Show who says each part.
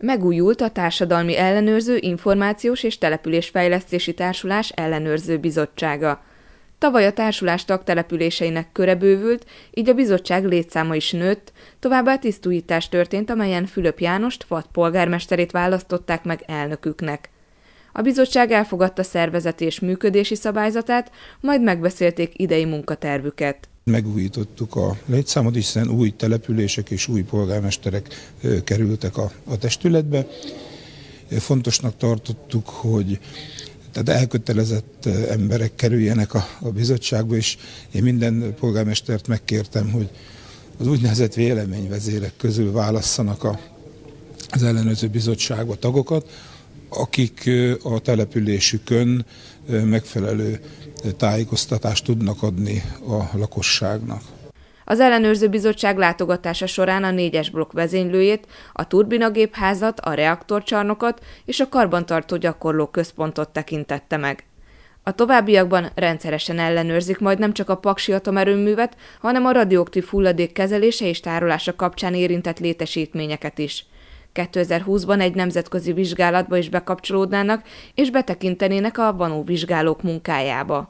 Speaker 1: Megújult a Társadalmi Ellenőrző Információs és Településfejlesztési Társulás Ellenőrző Bizottsága. Tavaly a társulás tagtelepüléseinek köre bővült, így a bizottság létszáma is nőtt, továbbá tisztújítás történt, amelyen Fülöp Jánost, FAT polgármesterét választották meg elnöküknek. A bizottság elfogadta szervezeti és működési szabályzatát, majd megbeszélték idei munkatervüket
Speaker 2: megújítottuk a létszámot, hiszen új települések és új polgármesterek kerültek a, a testületbe. Fontosnak tartottuk, hogy tehát elkötelezett emberek kerüljenek a, a bizottságba, és én minden polgármestert megkértem, hogy az úgynevezett véleményvezérek közül válasszanak a, az ellenőrző bizottságba tagokat, akik a településükön megfelelő tájékoztatást tudnak adni a lakosságnak.
Speaker 1: Az ellenőrző bizottság látogatása során a négyes blokk vezénylőjét, a turbinagépházat, a reaktorcsarnokot és a karbantartó gyakorló központot tekintette meg. A továbbiakban rendszeresen ellenőrzik majd nem csak a paksi atomerőművet, hanem a radioaktív hulladék kezelése és tárolása kapcsán érintett létesítményeket is. 2020-ban egy nemzetközi vizsgálatba is bekapcsolódnának, és betekintenének a vizsgálók munkájába.